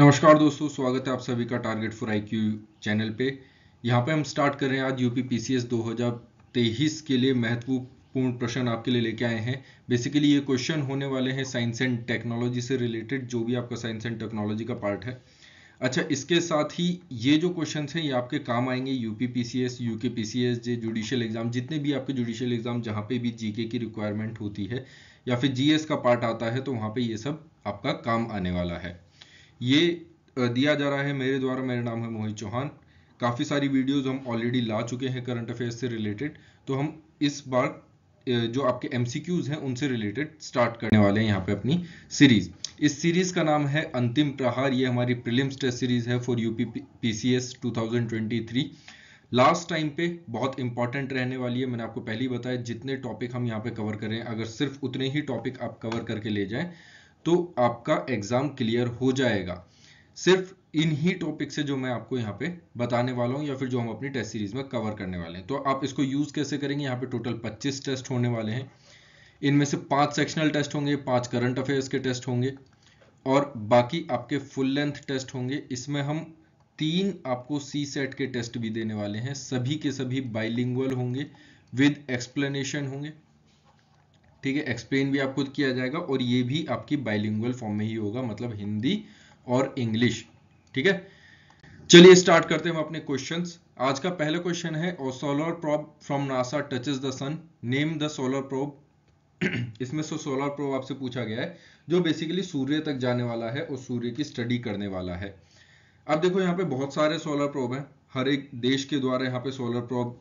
नमस्कार दोस्तों स्वागत है आप सभी का target for I Q channel पे यहाँ पे हम स्टार्ट कर रहे हैं आज यूपी पीसीएस 2023 के लिए महत्वपूर्ण प्रश्न आपके लिए लेके आए हैं बेसिकली ये क्वेश्चन होने वाले हैं साइंस एंड टेक्नोलॉजी से रिलेटेड जो भी आपका साइंस एंड टेक्नोलॉजी का पार्ट है अच्छा इसके साथ ही ये जो क्वेश्चन हैं ये आपके काम आएंगे UP P C S U K P C S J judicial exam जितने भी आपके जुडिशियल एग्जाम जहाँ पे भी जीके की रिक्वायरमेंट होती है या फिर जीएस का पार्ट आता है तो वहाँ पे ये सब आपका काम आने वाला है ये दिया जा रहा है मेरे द्वारा मेरा नाम है मोहित चौहान काफ़ी सारी वीडियोस हम ऑलरेडी ला चुके हैं करंट अफेयर्स से रिलेटेड तो हम इस बार जो आपके एम हैं उनसे रिलेटेड स्टार्ट करने वाले हैं यहाँ पे अपनी सीरीज इस सीरीज का नाम है अंतिम प्रहार ये हमारी प्रिलिम्स टेस्ट सीरीज है for UP PCS 2023 last time पे बहुत इंपॉर्टेंट रहने वाली है मैंने आपको पहले ही बताया जितने टॉपिक हम यहाँ पे कवर करें अगर सिर्फ उतने ही टॉपिक आप कवर करके ले जाएं तो आपका एग्ज़ाम क्लियर हो जाएगा सिर्फ इन्हीं टॉपिक से जो मैं आपको यहाँ पे बताने वाला हूँ या फिर जो हम अपनी टेस्ट सीरीज में कवर करने वाले हैं तो आप इसको यूज़ कैसे करेंगे यहाँ पे टोटल 25 टेस्ट होने वाले हैं इनमें से पांच सेक्शनल टेस्ट होंगे पांच करंट अफेयर्स के टेस्ट होंगे और बाकी आपके फुल लेंथ टेस्ट होंगे इसमें हम तीन आपको सी सेट के टेस्ट भी देने वाले हैं सभी के सभी बाइलिंगल होंगे विद एक्सप्लेनेशन होंगे ठीक है एक्सप्लेन भी आपको किया जाएगा और ये भी आपकी बाइलिंगुअल फॉर्म में ही होगा मतलब हिंदी और इंग्लिश ठीक है चलिए स्टार्ट करते हैं हम अपने क्वेश्चंस आज का पहला क्वेश्चन है और solar probe from NASA touches the sun name the solar probe इसमें सो सोलर प्रोब आपसे पूछा गया है जो बेसिकली सूर्य तक जाने वाला है और सूर्य की स्टडी करने वाला है अब देखो यहाँ पे बहुत सारे सोलर प्रोब हैं हर एक देश के द्वारा यहाँ पे सोलर प्रोब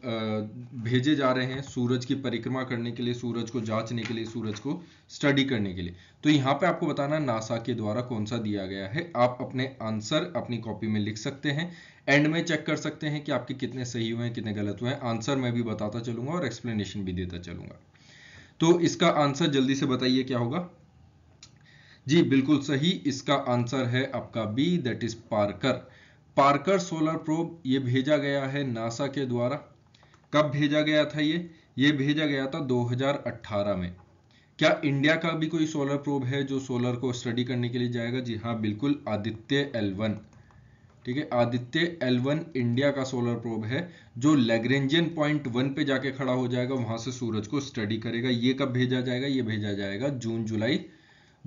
भेजे जा रहे हैं सूरज की परिक्रमा करने के लिए सूरज को जांचने के लिए सूरज को स्टडी करने के लिए तो यहाँ पे आपको बताना नासा के द्वारा कौन सा दिया गया है आप अपने आंसर अपनी कॉपी में लिख सकते हैं एंड में चेक कर सकते हैं कि आपके कितने सही हुए हैं कितने गलत हुए हैं आंसर मैं भी बताता चलूंगा और एक्सप्लेनेशन भी देता चलूंगा तो इसका आंसर जल्दी से बताइए क्या होगा जी बिल्कुल सही इसका आंसर है आपका B that is Parker Parker solar probe ये भेजा गया है नासा के द्वारा कब भेजा गया था ये ये भेजा गया था 2018 में क्या इंडिया का भी कोई सोलर प्रोब है जो सोलर को स्टडी करने के लिए जाएगा जी हाँ बिल्कुल आदित्य एलवन ठीक है आदित्य एलवन इंडिया का सोलर प्रोब है जो लेग्रेंजियन पॉइंट वन पे जाके खड़ा हो जाएगा वहां से सूरज को स्टडी करेगा ये कब भेजा जाएगा ये भेजा जाएगा जून जुलाई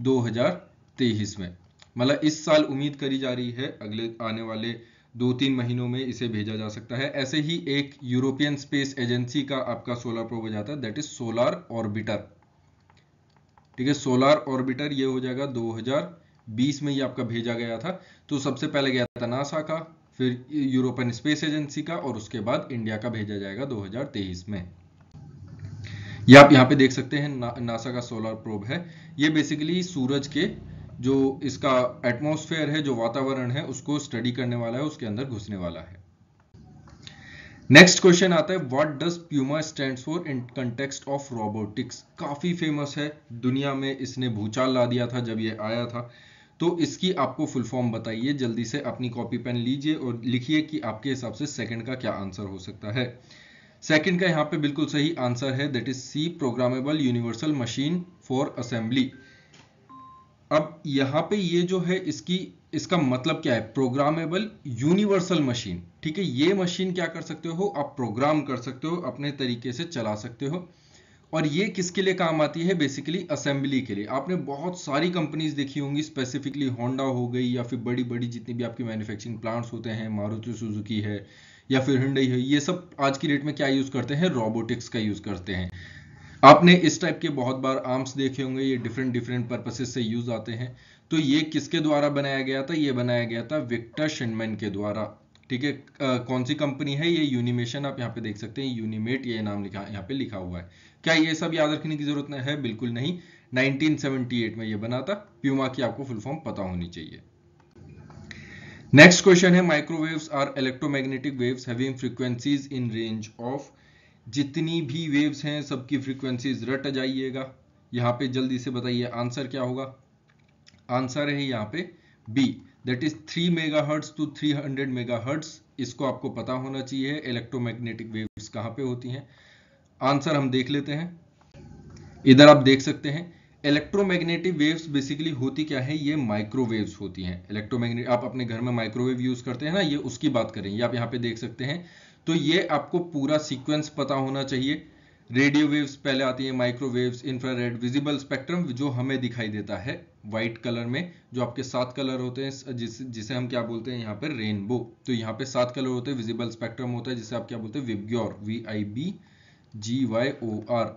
2023 में मतलब इस साल उम्मीद करी जा रही है अगले आने वाले दो तीन महीनों में इसे भेजा जा सकता है ऐसे ही एक यूरोपियन स्पेस एजेंसी का आपका सोलर प्रोब हो जाता है दैट इज सोलार ऑर्बिटर ठीक है सोलार ऑर्बिटर ये हो जाएगा 2020 में ये आपका भेजा गया था तो सबसे पहले गया था नासा का फिर यूरोपियन स्पेस एजेंसी का और उसके बाद इंडिया का भेजा जाएगा दो में ये आप यहाँ पे देख सकते हैं ना, नासा का सोलर प्रोब है ये बेसिकली सूरज के जो इसका एटमॉस्फेयर है जो वातावरण है उसको स्टडी करने वाला है उसके अंदर घुसने वाला है नेक्स्ट क्वेश्चन आता है what does PUMA stand for in context of robotics काफी फेमस है दुनिया में इसने भूचाल ला दिया था जब ये आया था तो इसकी आपको फुल फॉर्म बताइए जल्दी से अपनी कॉपी पेन लीजिए और लिखिए कि आपके हिसाब से सेकंड का क्या आंसर हो सकता है सेकंड का यहाँ पे बिल्कुल सही आंसर है that is C programmable universal machine for assembly अब यहाँ पे ये जो है इसकी इसका मतलब क्या है प्रोग्रामेबल यूनिवर्सल मशीन ठीक है ये मशीन क्या कर सकते हो आप प्रोग्राम कर सकते हो अपने तरीके से चला सकते हो और ये किसके लिए काम आती है बेसिकली असेंबली के लिए आपने बहुत सारी कंपनीज देखी होंगी स्पेसिफिकली होंडा हो गई या फिर बड़ी बड़ी जितनी भी आपकी मैन्युफैक्चरिंग प्लांट्स होते हैं मारुति सुजुकी है या फिर हिंडई है ये सब आज की डेट में क्या यूज़ करते हैं रोबोटिक्स का यूज़ करते हैं आपने इस टाइप के बहुत बार आर्म्स देखे होंगे ये डिफरेंट डिफरेंट पर्पसेज से यूज आते हैं तो ये किसके द्वारा बनाया गया था ये बनाया गया था विक्टर शिनमैन के द्वारा ठीक है कौन सी कंपनी है ये यूनिमेशन आप यहाँ पे देख सकते हैं यूनिमेट ये नाम लिखा यहाँ पे लिखा हुआ है क्या ये सब याद रखने की जरूरत है बिल्कुल नहीं 1978 में ये बना था प्यूमा की आपको फुल फॉर्म पता होनी चाहिए नेक्स्ट क्वेश्चन है microwaves are electromagnetic waves having frequencies in range of जितनी भी वेव्स हैं सबकी फ्रिक्वेंसीज रट जाइएगा यहाँ पे जल्दी से बताइए आंसर क्या होगा आंसर है यहाँ पे B that is three megahertz to three hundred megahertz इसको आपको पता होना चाहिए इलेक्ट्रोमैग्नेटिक वेव्स कहाँ पे होती हैं आंसर हम देख लेते हैं इधर आप देख सकते हैं इलेक्ट्रोमैग्नेटिक वेव्स बेसिकली होती क्या है ये माइक्रोवेव्स होती हैं इलेक्ट्रोमैग्नेट आप अपने घर में माइक्रोवेव यूज करते हैं ना ये उसकी बात करें ये आप यहाँ पे देख सकते हैं तो ये आपको पूरा सीक्वेंस पता होना चाहिए रेडियो वेव्स पहले आती है माइक्रोवेव्स इंफ्रारेड विजिबल स्पेक्ट्रम जो हमें दिखाई देता है व्हाइट कलर में जो आपके सात कलर होते हैं जिस जिसे हम क्या बोलते हैं यहाँ पर रेनबो तो यहाँ पे सात कलर होते हैं विजिबल स्पेक्ट्रम होता है जिसे आप क्या बोलते हैं VIBGYOR V I B G Y O R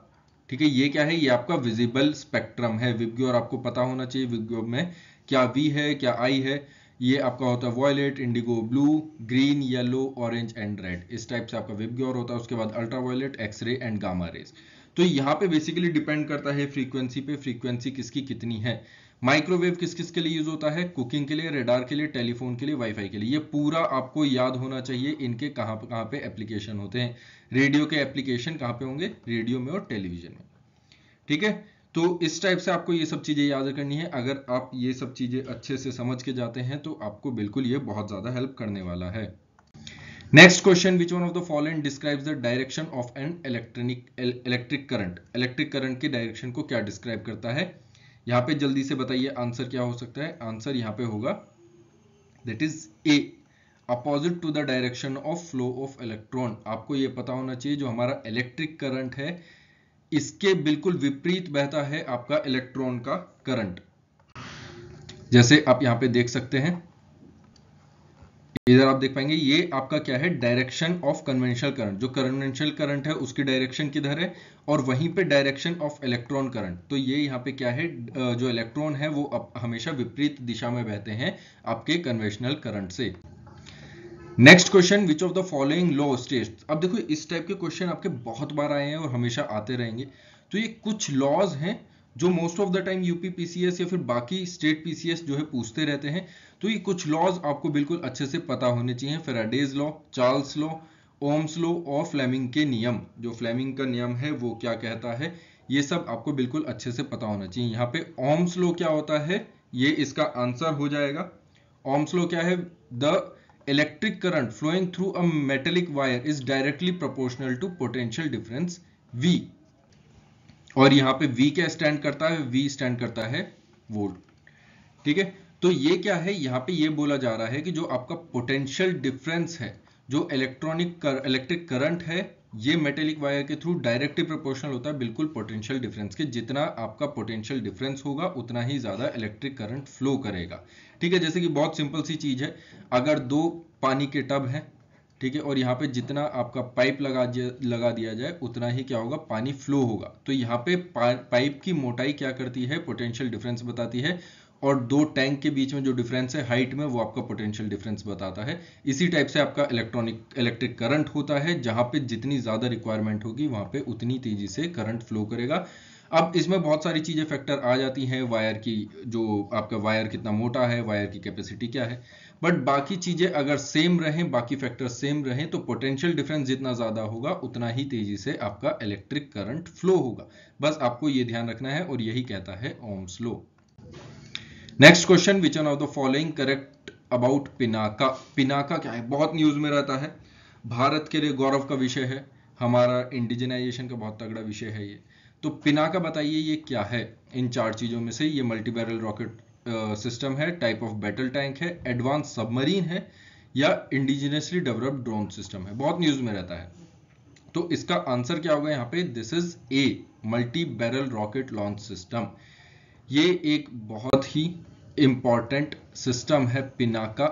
ठीक है ये क्या है ये आपका विजिबल स्पेक्ट्रम है विबग्योर आपको पता होना चाहिए विबग्योर में क्या वी है क्या आई है ये आपका होता है violet indigo blue green yellow orange and red इस टाइप से आपका विबग्योर होता है उसके बाद ultraviolet X ray and gamma rays तो यहाँ पे बेसिकली डिपेंड करता है फ्रीक्वेंसी पे फ्रीक्वेंसी किसकी कितनी है माइक्रोवेव किस किस के लिए यूज होता है कुकिंग के लिए रेडार के लिए टेलीफोन के लिए वाईफाई के लिए ये पूरा आपको याद होना चाहिए इनके कहाँ कहाँ पे एप्लीकेशन होते हैं रेडियो के एप्लीकेशन कहाँ पे होंगे रेडियो में और टेलीविजन में ठीक है तो इस टाइप से आपको ये सब चीज़ें याद करनी है अगर आप ये सब चीज़ें अच्छे से समझ के जाते हैं तो आपको बिल्कुल ये बहुत ज़्यादा हेल्प करने वाला है next question which one of the following describes the direction of an electronic electric current electric current के डायरेक्शन को क्या डिस्क्राइब करता है यहां पे जल्दी से बताइए आंसर क्या हो सकता है आंसर यहाँ पे होगा that is A opposite to the direction of flow of electron आपको ये पता होना चाहिए जो हमारा इलेक्ट्रिक करंट है इसके बिल्कुल विपरीत बहता है आपका इलेक्ट्रॉन का करंट जैसे आप यहां पे देख सकते हैं इधर आप देख पाएंगे ये आपका क्या है डायरेक्शन ऑफ कन्वेंशनल करंट जो कन्वेंशनल करंट है उसकी डायरेक्शन किधर है और वहीं पे डायरेक्शन ऑफ इलेक्ट्रॉन करंट तो ये यहाँ पे क्या है जो इलेक्ट्रॉन है वो हमेशा विपरीत दिशा में बहते हैं आपके कन्वेंशनल करंट से next question which of the following law state अब देखो इस टाइप के क्वेश्चन आपके बहुत बार आए हैं और हमेशा आते रहेंगे तो ये कुछ लॉज हैं जो most of the time UP PCS या फिर बाकी स्टेट पीसीएस जो है पूछते रहते हैं तो ये कुछ लॉज आपको बिल्कुल अच्छे से पता होने चाहिए Faraday's law Charles law Ohm's law और फ्लेमिंग के नियम जो फ्लेमिंग का नियम है वो क्या कहता है ये सब आपको बिल्कुल अच्छे से पता होना चाहिए यहाँ पे ओम्स लॉ क्या होता है ये इसका आंसर हो जाएगा ओम्स लॉ क्या है the electric current flowing through a metallic wire is directly proportional to potential difference V और यहाँ पे V क्या स्टैंड करता है V स्टैंड करता है वोल्ट ठीक है तो ये क्या है यहाँ पे ये बोला जा रहा है कि जो आपका पोटेंशियल डिफरेंस है जो इलेक्ट्रॉनिक कर, इलेक्ट्रिक करंट है ये मेटेलिक वायर के थ्रू डायरेक्टली प्रोपोर्शनल होता है बिल्कुल पोटेंशियल डिफरेंस के जितना आपका पोटेंशियल डिफरेंस होगा उतना ही ज़्यादा इलेक्ट्रिक करंट फ्लो करेगा ठीक है जैसे कि बहुत सिंपल सी चीज़ है अगर दो पानी के टब हैं ठीक है और यहाँ पे जितना आपका पाइप लगा लगा दिया जाए उतना ही क्या होगा पानी फ्लो होगा तो यहाँ पे पाइप की मोटाई क्या करती है पोटेंशियल डिफरेंस बताती है और दो टैंक के बीच में जो डिफरेंस है हाइट में वो आपका पोटेंशियल डिफरेंस बताता है इसी टाइप से आपका इलेक्ट्रॉनिक इलेक्ट्रिक करंट होता है जहां पे जितनी ज़्यादा रिक्वायरमेंट होगी वहां पे उतनी तेज़ी से करंट फ्लो करेगा अब इसमें बहुत सारी चीज़ें फैक्टर आ जाती हैं वायर की जो आपका वायर कितना मोटा है वायर की कैपेसिटी क्या है बट बाकी चीज़ें अगर सेम रहें बाकी फैक्टर सेम रहें तो पोटेंशियल डिफरेंस जितना ज़्यादा होगा उतना ही तेज़ी से आपका इलेक्ट्रिक करंट फ्लो होगा बस आपको ये ध्यान रखना है और यही कहता है Ohm's law next question which one of the following correct about Pinaka Pinaka क्या है बहुत न्यूज में रहता है भारत के लिए गौरव का विषय है हमारा इंडिजिनाइजेशन का बहुत तगड़ा विषय है ये तो पिनाका बताइए ये क्या है इन चार चीज़ों में से ये मल्टी बैरल रॉकेट सिस्टम है टाइप ऑफ बैटल टैंक है एडवांस सबमरीन है या इंडिजिनियसली डेवलप्ड ड्रोन सिस्टम है बहुत न्यूज में रहता है तो इसका आंसर क्या होगा यहाँ पे this is a multi barrel rocket launch system ये एक बहुत ही इम्पॉर्टेंट सिस्टम है पिनाका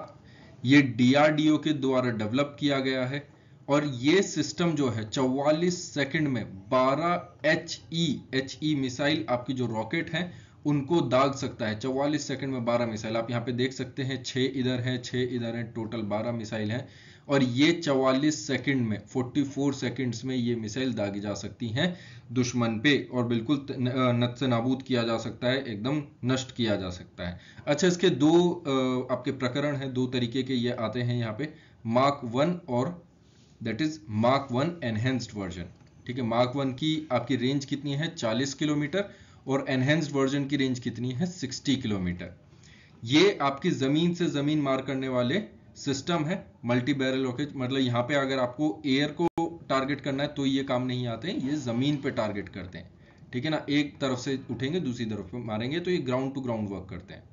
ये डीआरडीओ के द्वारा डेवलप किया गया है और ये सिस्टम जो है 44 सेकंड में 12 H E H E missile आपकी जो रॉकेट है उनको दाग सकता है 44 सेकंड में 12 मिसाइल आप यहाँ पे देख सकते हैं छह इधर हैं छह इधर हैं टोटल 12 मिसाइल हैं और ये 44 सेकंड में 44 सेकंड्स में ये मिसाइल दागी जा सकती हैं दुश्मन पे और बिल्कुल नत से नाबूद किया जा सकता है एकदम नष्ट किया जा सकता है अच्छा इसके दो आपके प्रकरण हैं दो तरीके के ये आते हैं यहाँ पे मार्क वन और that is mark one enhanced version ठीक है मार्क वन की आपकी रेंज कितनी है चालीस किलोमीटर और एनहेंस्ड वर्जन की रेंज कितनी है सिक्सटी किलोमीटर ये आपकी ज़मीन से ज़मीन मार करने वाले सिस्टम है मल्टी बैरल रॉकेट मतलब यहाँ पे अगर आपको एयर को टारगेट करना है तो ये काम नहीं आते हैं ये ज़मीन पे टारगेट करते हैं ठीक है ना एक तरफ से उठेंगे दूसरी तरफ पे मारेंगे तो ये ग्राउंड टू ग्राउंड वर्क करते हैं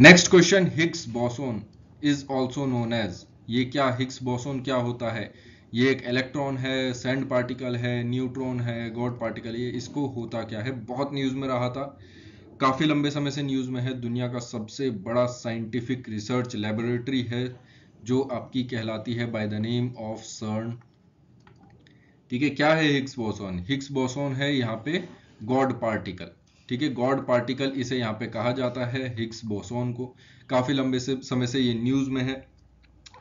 next question Higgs boson is also known as ये क्या हिक्स बॉसोन क्या होता है ये एक इलेक्ट्रॉन है सेंड पार्टिकल है न्यूट्रॉन है गॉड पार्टिकल ये इसको होता क्या है बहुत न्यूज़ में रहा था काफ़ी लंबे समय से न्यूज़ में है दुनिया का सबसे बड़ा साइंटिफिक रिसर्च लेबोरेटरी है जो आपकी कहलाती है बाय द नेम ऑफ सर्न ठीक है क्या है हिग्स बोसोन हिग्स बोसोन है यहाँ पे गॉड पार्टिकल ठीक है गॉड पार्टिकल इसे यहाँ पे कहा जाता है हिग्स बोसोन को काफ़ी लंबे से समय से ये न्यूज़ में है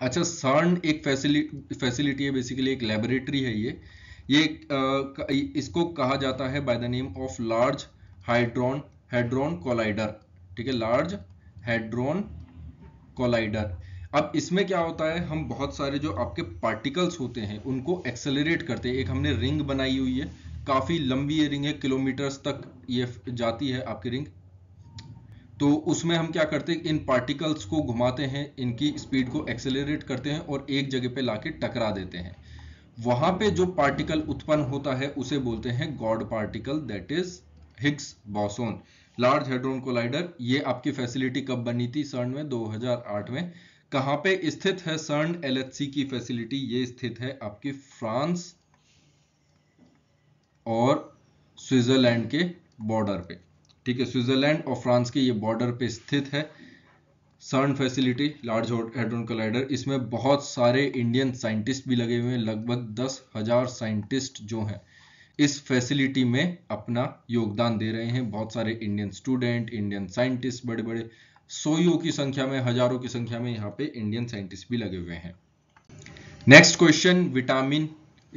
अच्छा सर्न एक फैसिलिटी फैसिलिटी है बेसिकली एक लेबोरेटरी है ये ये आ, इसको कहा जाता है by the name of large hydron hadron collider ठीक है लार्ज हेड्रोन कोलाइडर अब इसमें क्या होता है हम बहुत सारे जो आपके पार्टिकल्स होते हैं उनको एक्सेलरेट करते हैं एक हमने रिंग बनाई हुई है काफ़ी लंबी ये रिंग है किलोमीटर्स तक ये जाती है आपकी रिंग तो उसमें हम क्या करते हैं इन पार्टिकल्स को घुमाते हैं इनकी स्पीड को एक्सेलरेट करते हैं और एक जगह पे लाके टकरा देते हैं वहां पे जो पार्टिकल उत्पन्न होता है उसे बोलते हैं God particle that is Higgs boson large hadron collider ये आपकी फैसिलिटी कब बनी थी सर्न में 2008 में कहां पे स्थित है सर्न एलएचसी की फैसिलिटी ये स्थित है आपकी फ्रांस और स्विट्जरलैंड के बॉर्डर पे ठीक है स्विट्जरलैंड और फ्रांस के ये बॉर्डर पे स्थित है सर्न फैसिलिटी लार्ज हेड्रोन कोलाइडर इसमें बहुत सारे इंडियन साइंटिस्ट भी लगे हुए हैं लगभग दस हजार साइंटिस्ट जो हैं इस फैसिलिटी में अपना योगदान दे रहे हैं बहुत सारे इंडियन स्टूडेंट इंडियन साइंटिस्ट बड़े बड़े सोयों की संख्या में हजारों की संख्या में यहाँ पे इंडियन साइंटिस्ट भी लगे हुए हैं next question vitamin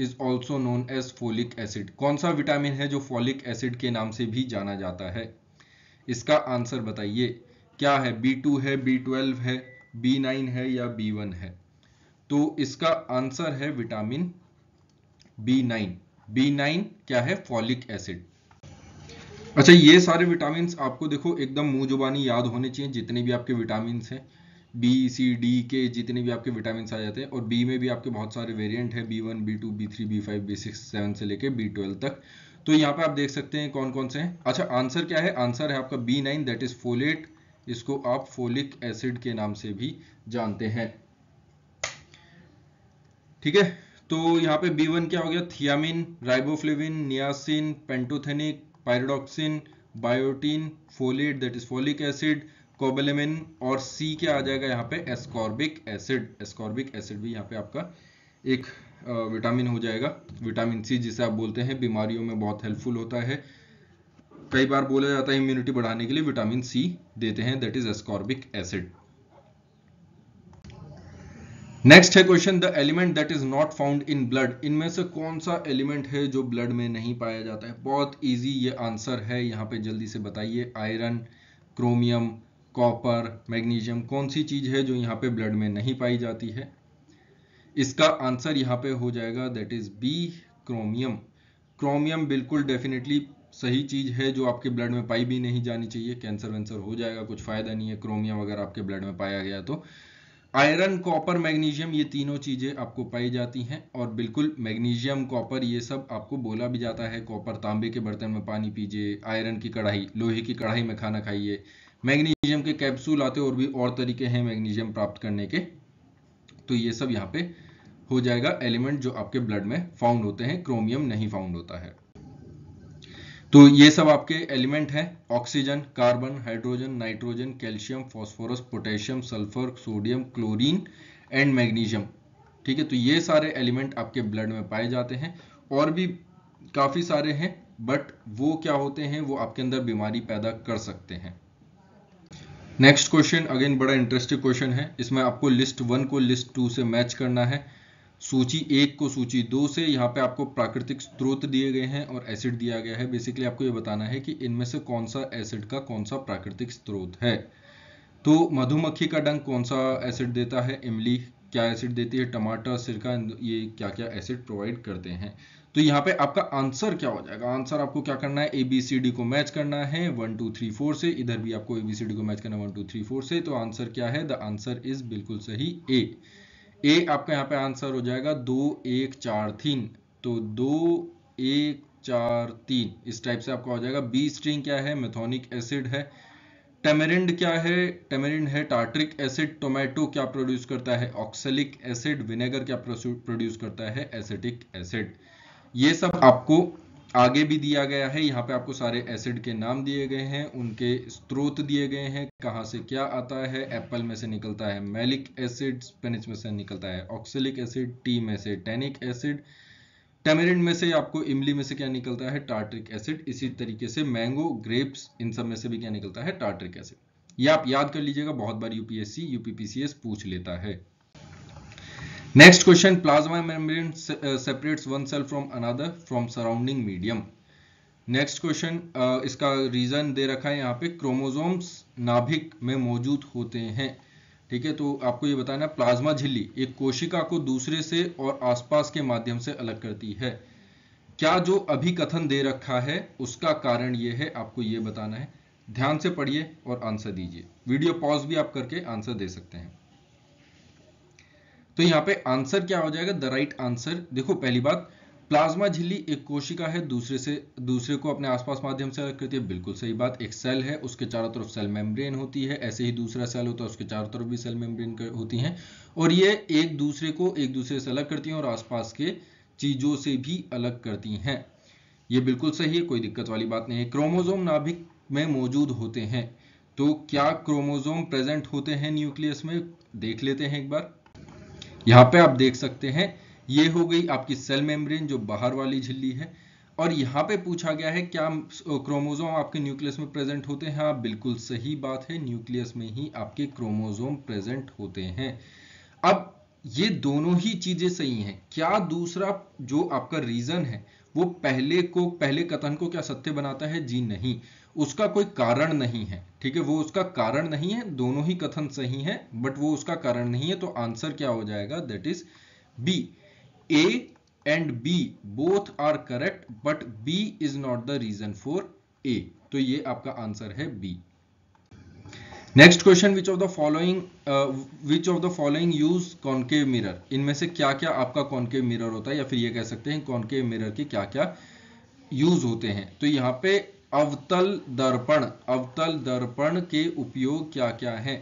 is also known as folic acid कौन सा विटामिन है जो फोलिक एसिड के नाम से भी जाना जाता है इसका आंसर बताइए क्या है बी टू है बी ट्वेल्व है बी नाइन है या बी वन है तो इसका आंसर है vitamin B nine B nine क्या है फॉलिक एसिड अच्छा ये सारे विटामिन आपको देखो एकदम मुंह जुबानी याद होने चाहिए जितने भी आपके विटामिन हैं बी सी डी के जितने भी आपके विटामिन आ जाते हैं और बी में भी आपके बहुत सारे वेरिएंट है B one B two B three B five B six seven से लेके बी ट्वेल्व तक तो यहाँ पे आप देख सकते हैं कौन कौन से हैं अच्छा आंसर क्या है आंसर है आपका B nine that is folate इसको आप फोलिक एसिड के नाम से भी जानते हैं ठीक है तो यहाँ पे बी वन क्या हो गया thiamine riboflavin niacin pantothenic pyridoxine biotin folate that is folic acid cobalamin और सी क्या आ जाएगा यहाँ पे एस्कॉर्बिक एसिड एस्कॉर्बिक एसिड भी यहाँ पे आपका एक विटामिन हो जाएगा विटामिन सी जिसे आप बोलते हैं बीमारियों में बहुत हेल्पफुल होता है कई बार बोला जाता है इम्यूनिटी बढ़ाने के लिए विटामिन सी देते हैं that is ascorbic acid next है question the element that is not found in blood इनमें से कौन सा एलिमेंट है जो ब्लड में नहीं पाया जाता है बहुत इजी ये आंसर है यहाँ पे जल्दी से बताइए आयरन क्रोमियम कॉपर मैग्नीशियम कौन सी चीज है जो यहाँ पे ब्लड में नहीं पाई जाती है इसका आंसर यहाँ पे हो जाएगा that is B chromium chromium बिल्कुल डेफिनेटली सही चीज़ है जो आपके ब्लड में पाई भी नहीं जानी चाहिए कैंसर वैंसर हो जाएगा कुछ फ़ायदा नहीं है क्रोमियम अगर आपके ब्लड में पाया गया तो आयरन कॉपर मैग्नीशियम ये तीनों चीज़ें आपको पाई जाती हैं और बिल्कुल मैग्नीशियम कॉपर ये सब आपको बोला भी जाता है कॉपर तांबे के बर्तन में पानी पीजिए आयरन की कढ़ाई लोहे की कढ़ाई में खाना खाइए मैग्नीशियम के कैप्सूल आते और भी और तरीके हैं मैग्नीशियम प्राप्त करने के तो ये सब यहाँ पे हो जाएगा एलिमेंट जो आपके ब्लड में फाउंड होते हैं क्रोमियम नहीं फाउंड होता है तो ये सब आपके एलिमेंट हैं oxygen carbon hydrogen nitrogen calcium phosphorus potassium sulphur sodium chlorine and magnesium ठीक है तो ये सारे एलिमेंट आपके ब्लड में पाए जाते हैं और भी काफ़ी सारे हैं बट वो क्या होते हैं वो आपके अंदर बीमारी पैदा कर सकते हैं नेक्स्ट क्वेश्चन अगेन बड़ा इंटरेस्टिंग क्वेश्चन है इसमें आपको लिस्ट वन को लिस्ट टू से मैच करना है सूची एक को सूची दो से यहाँ पे आपको प्राकृतिक स्रोत दिए गए हैं और एसिड दिया गया है बेसिकली आपको ये बताना है कि इनमें से कौन सा एसिड का कौन सा प्राकृतिक स्रोत है तो मधुमक्खी का डंक कौन सा एसिड देता है इमली क्या एसिड देती है टमाटर सिरका ये क्या क्या एसिड प्रोवाइड करते हैं तो यहाँ पे आपका आंसर क्या हो जाएगा आंसर आपको क्या करना है ए बी सी डी को मैच करना है वन टू थ्री फोर से इधर भी आपको ए बी सी डी को मैच करना है वन टू थ्री फोर से तो आंसर क्या है द आंसर इज बिल्कुल सही ए ए आपका यहाँ पे आंसर हो जाएगा दो एक चार तीन तो दो एक चार तीन इस टाइप से आपका हो जाएगा बी स्ट्रिंग क्या है मेथोनिक एसिड है टेमेरिंड क्या है टेमेरिंड है टार्ट्रिक एसिड टोमेटो क्या प्रोड्यूस करता है ऑक्सेलिक एसिड विनेगर क्या प्रोड्यूस करता है एसिटिक एसिड ये सब आपको आगे भी दिया गया है यहाँ पे आपको सारे एसिड के नाम दिए गए हैं उनके स्रोत दिए गए हैं कहाँ से क्या आता है एप्पल में से निकलता है मेलिक एसिड स्पेनिच में से निकलता है ऑक्सिलिक एसिड टी में से टैनिक एसिड टेमेरिन में से आपको इमली में से क्या निकलता है टार्ट्रिक एसिड इसी तरीके से मैंगो ग्रेप्स इन सब में से भी क्या निकलता है टार्ट्रिक एसिड ये आप याद कर लीजिएगा बहुत बार यूपीएससी यूपीपीसीएस पूछ लेता है next question plasma membrane separates one cell from another from surrounding medium next question इसका रीजन दे रखा है यहाँ पे क्रोमोजोम्स नाभिक में मौजूद होते हैं ठीक है तो आपको ये बताना प्लाज्मा झिल्ली एक कोशिका को दूसरे से और आसपास के माध्यम से अलग करती है क्या जो अभी कथन दे रखा है उसका कारण ये है आपको ये बताना है ध्यान से पढ़िए और आंसर दीजिए वीडियो पॉज भी आप करके आंसर दे सकते हैं तो यहाँ पे आंसर क्या हो जाएगा द राइट आंसर देखो पहली बात प्लाज्मा झिल्ली एक कोशिका है दूसरे से दूसरे को अपने आसपास माध्यम से अलग करती है बिल्कुल सही बात एक सेल है उसके चारों तरफ सेल मेम्ब्रेन होती है ऐसे ही दूसरा सेल होता है उसके चारों तरफ भी सेल मेम्ब्रेन होती हैं और ये एक दूसरे को एक दूसरे से अलग करती हैं और आसपास के चीज़ों से भी अलग करती हैं ये बिल्कुल सही है कोई दिक्कत वाली बात नहीं है क्रोमोजोम नाभिक में मौजूद होते हैं तो क्या क्रोमोजोम प्रेजेंट होते हैं न्यूक्लियस में देख लेते हैं एक बार यहाँ पे आप देख सकते हैं ये हो गई आपकी सेल मेम्ब्रेन जो बाहर वाली झिल्ली है और यहाँ पे पूछा गया है क्या क्रोमोजोम आपके न्यूक्लियस में प्रेजेंट होते हैं आप हाँ, बिल्कुल सही बात है न्यूक्लियस में ही आपके क्रोमोजोम प्रेजेंट होते हैं अब ये दोनों ही चीजें सही हैं क्या दूसरा जो आपका रीजन है वो पहले को पहले कथन को क्या सत्य बनाता है जी नहीं उसका कोई कारण नहीं है ठीक है वो उसका कारण नहीं है दोनों ही कथन सही है बट वो उसका कारण नहीं है तो आंसर क्या हो जाएगा that is B A and B both are correct but B is not the reason for A तो ये आपका आंसर है B next question which of the following which of the following use concave mirror इनमें से क्या क्या आपका कॉनकेव मिरर होता है या फिर ये कह सकते हैं कॉनकेव मिरर के क्या क्या यूज होते हैं तो यहाँ पे अवतल दर्पण अवतल दर्पण के उपयोग क्या क्या हैं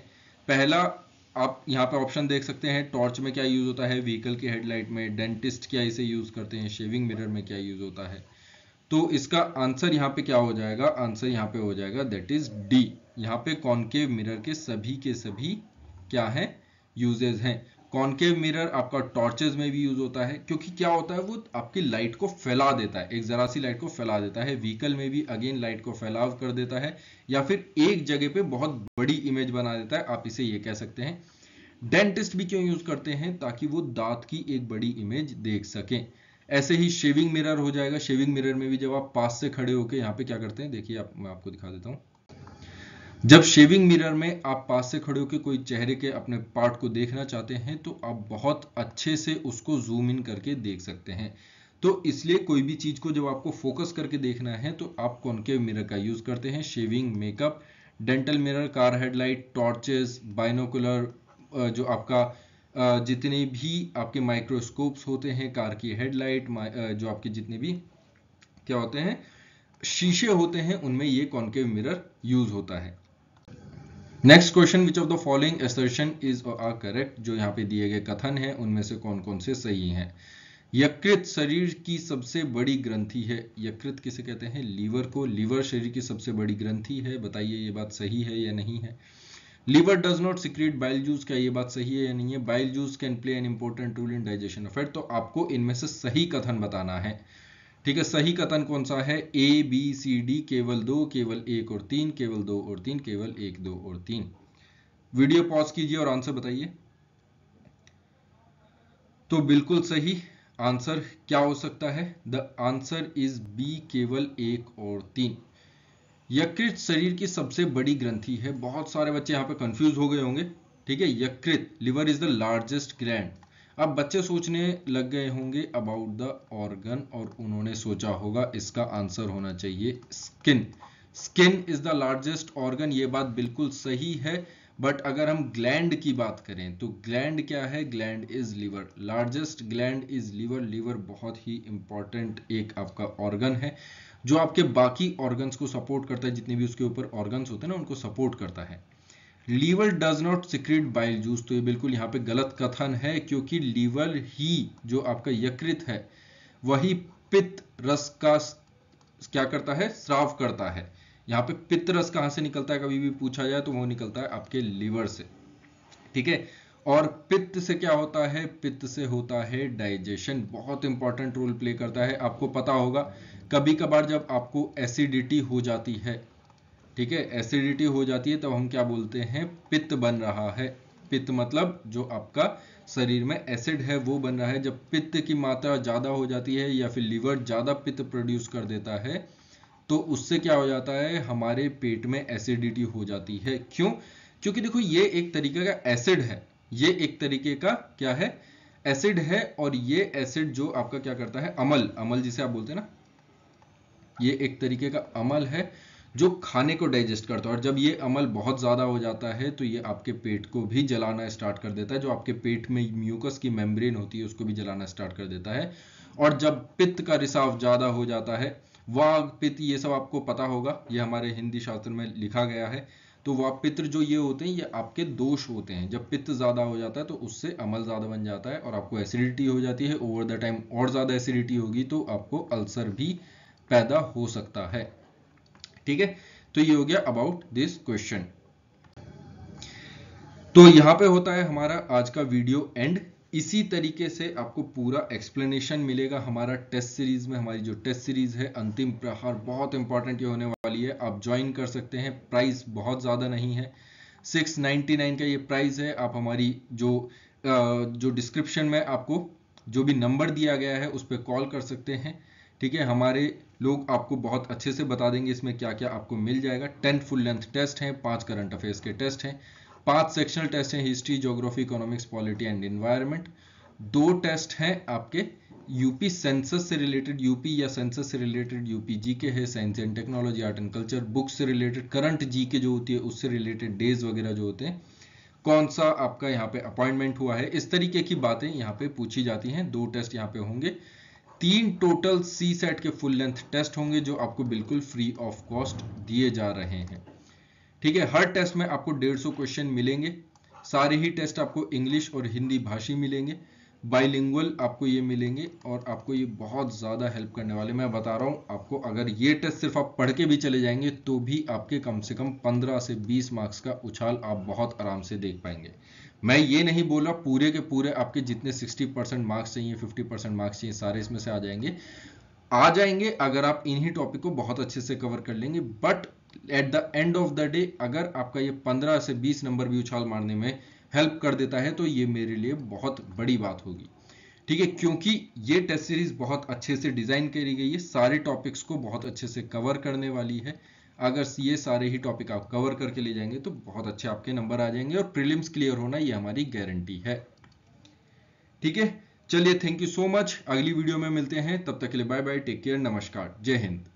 पहला आप यहाँ पर ऑप्शन देख सकते हैं टॉर्च में क्या यूज़ होता है व्हीकल के हेडलाइट में डेंटिस्ट क्या इसे यूज़ करते हैं शेविंग मिरर में क्या यूज़ होता है तो इसका आंसर यहाँ पे क्या हो जाएगा आंसर यहाँ पे हो जाएगा दैट इज डी यहाँ पे कॉन्केव मिरर के सभी के सभी क्या है यूजेज हैं कॉन्केव मिरर आपका टॉर्चेज में भी यूज होता है क्योंकि क्या होता है वो आपकी लाइट को फैला देता है एक जरा सी लाइट को फैला देता है व्हीकल में भी अगेन लाइट को फैलाव कर देता है या फिर एक जगह पे बहुत बड़ी इमेज बना देता है आप इसे ये कह सकते हैं डेंटिस्ट भी क्यों यूज करते हैं ताकि वो दांत की एक बड़ी इमेज देख सकें ऐसे ही शेविंग मिरर हो जाएगा शेविंग मिरर में भी जब आप पास से खड़े होकर यहाँ पे क्या करते हैं देखिए आप मैं आपको दिखा देता हूँ जब शेविंग मिरर में आप पास से खड़े होकर कोई चेहरे के अपने पार्ट को देखना चाहते हैं तो आप बहुत अच्छे से उसको जूम इन करके देख सकते हैं तो इसलिए कोई भी चीज़ को जब आपको फोकस करके देखना है तो आप कॉन्केव मिरर का यूज़ करते हैं shaving makeup dental mirror car headlight torches binocular जो आपका जितने भी आपके माइक्रोस्कोप्स होते हैं कार की हेडलाइट जो आपके जितने भी क्या होते हैं शीशे होते हैं उनमें ये कॉन्केव मिरर यूज़ होता है next question which of the following assertion is a are correct जो यहाँ पे दिए गए कथन है उनमें से कौन कौन से सही हैं यकृत शरीर की सबसे बड़ी ग्रंथि है यकृत किसे कहते हैं लीवर को लीवर शरीर की सबसे बड़ी ग्रंथि है बताइए ये बात सही है या नहीं है liver does not secrete bile juice क्या ये बात सही है या नहीं है bile juice can play an important role in digestion of तो आपको इनमें से सही कथन बताना है ठीक है सही कथन कौन सा है ए बी सी डी केवल दो केवल एक और तीन केवल दो और तीन केवल एक दो और तीन वीडियो पॉज कीजिए और आंसर बताइए तो बिल्कुल सही आंसर क्या हो सकता है द आंसर इज बी केवल एक और तीन यकृत शरीर की सबसे बड़ी ग्रंथि है बहुत सारे बच्चे यहां पर कंफ्यूज हो गए होंगे ठीक है यकृत liver is the largest gland अब बच्चे सोचने लग गए होंगे अबाउट द ऑर्गन और उन्होंने सोचा होगा इसका आंसर होना चाहिए skin skin is the largest organ ये बात बिल्कुल सही है बट अगर हम ग्लैंड की बात करें तो ग्लैंड क्या है gland is liver largest gland is liver liver बहुत ही इंपॉर्टेंट एक आपका ऑर्गन है जो आपके बाकी ऑर्गन्स को सपोर्ट करता है जितने भी उसके ऊपर ऑर्गन्स होते हैं ना उनको सपोर्ट करता है liver does not secrete bile juice तो ये बिल्कुल यहाँ पे गलत कथन है क्योंकि लीवर ही जो आपका यकृत है वही पित्त रस का क्या करता है श्राव करता है यहाँ पे पित्त रस कहां से निकलता है कभी भी पूछा जाए तो वो निकलता है आपके लीवर से ठीक है और पित्त से क्या होता है पित्त से होता है डाइजेशन बहुत इंपॉर्टेंट रोल प्ले करता है आपको पता होगा कभी कभार जब आपको एसिडिटी हो जाती है ठीक है एसिडिटी हो जाती है तब हम क्या बोलते हैं पित्त बन रहा है पित्त मतलब जो आपका शरीर में एसिड है वो बन रहा है जब पित्त की मात्रा ज़्यादा हो जाती है या फिर लीवर ज़्यादा पित्त प्रोड्यूस कर देता है तो उससे क्या हो जाता है हमारे पेट में एसिडिटी हो जाती है क्यों क्योंकि देखो ये एक तरीके का एसिड है ये एक तरीके का क्या है एसिड है और ये एसिड जो आपका क्या करता है अमल अमल जिसे आप बोलते हैं ना ये एक तरीके का अमल है जो खाने को डाइजेस्ट करता है और जब ये अमल बहुत ज़्यादा हो जाता है तो ये आपके पेट को भी जलाना स्टार्ट कर देता है जो आपके पेट में म्यूकस की मेम्ब्रेन होती है उसको भी जलाना स्टार्ट कर देता है और जब पित्त का रिसाव ज़्यादा हो जाता है वाघ पित्त ये सब आपको पता होगा ये हमारे हिंदी शास्त्र में लिखा गया है तो वह पित्र जो ये होते हैं ये आपके दोष होते हैं जब पित्त ज़्यादा हो जाता है तो उससे अमल ज़्यादा बन जाता है और आपको एसिडिटी हो जाती है ओवर द टाइम और ज़्यादा एसिडिटी होगी तो आपको अल्सर भी पैदा हो सकता है ठीक है तो ये हो गया अबाउट दिस क्वेश्चन तो यहां पे होता है हमारा आज का वीडियो एंड इसी तरीके से आपको पूरा एक्सप्लेनेशन मिलेगा हमारा टेस्ट सीरीज में हमारी जो टेस्ट सीरीज है अंतिम प्रहार बहुत इंपॉर्टेंट ये होने वाली है आप ज्वाइन कर सकते हैं प्राइस बहुत ज़्यादा नहीं है 699 का ये प्राइस है आप हमारी जो जो डिस्क्रिप्शन में आपको जो भी नंबर दिया गया है उस पर कॉल कर सकते हैं ठीक है हमारे लोग आपको बहुत अच्छे से बता देंगे इसमें क्या क्या आपको मिल जाएगा टेन फुल लेंथ टेस्ट हैं पांच करंट अफेयर्स के टेस्ट हैं पांच सेक्शनल टेस्ट हैं history geography economics polity and environment दो टेस्ट हैं आपके यूपी सेंसस से रिलेटेड यूपी या सेंसस से रिलेटेड यूपी जी के है science and technology art and culture book से रिलेटेड करंट जी के जो होती है उससे रिलेटेड डेज वगैरह जो होते हैं कौन सा आपका यहाँ पे अपॉइंटमेंट हुआ है इस तरीके की बातें यहाँ पे पूछी जाती हैं दो टेस्ट यहाँ पे होंगे तीन टोटल सी सेट के फुल लेंथ टेस्ट होंगे जो आपको बिल्कुल फ्री ऑफ कॉस्ट दिए जा रहे हैं ठीक है हर टेस्ट में आपको 150 क्वेश्चन मिलेंगे सारे ही टेस्ट आपको इंग्लिश और हिंदी भाषी मिलेंगे बाइलिंगुअल आपको ये मिलेंगे और आपको ये बहुत ज़्यादा हेल्प करने वाले मैं बता रहा हूँ आपको अगर ये टेस्ट सिर्फ आप पढ़ के भी चले जाएंगे तो भी आपके कम से कम 15 से 20 मार्क्स का उछाल आप बहुत आराम से देख पाएंगे मैं ये नहीं बोल रहा पूरे के पूरे आपके जितने 60 परसेंट मार्क्स चाहिए 50 परसेंट मार्क्स चाहिए सारे इसमें से आ जाएंगे आ जाएंगे अगर आप इन्हीं टॉपिक को बहुत अच्छे से कवर कर लेंगे but at the end of the day अगर आपका ये पंद्रह से बीस नंबर भी उछाल मारने में हेल्प कर देता है तो ये मेरे लिए बहुत बड़ी बात होगी ठीक है क्योंकि ये टेस्ट सीरीज बहुत अच्छे से डिजाइन करी गई है सारे टॉपिक्स को बहुत अच्छे से कवर करने वाली है अगर ये सारे ही टॉपिक आप कवर करके ले जाएंगे तो बहुत अच्छे आपके नंबर आ जाएंगे और प्रीलिम्स क्लियर होना ये हमारी गारंटी है ठीक है चलिए थैंक यू सो मच अगली वीडियो में मिलते हैं तब तक के लिए बाय बाय टेक केयर नमस्कार जय हिंद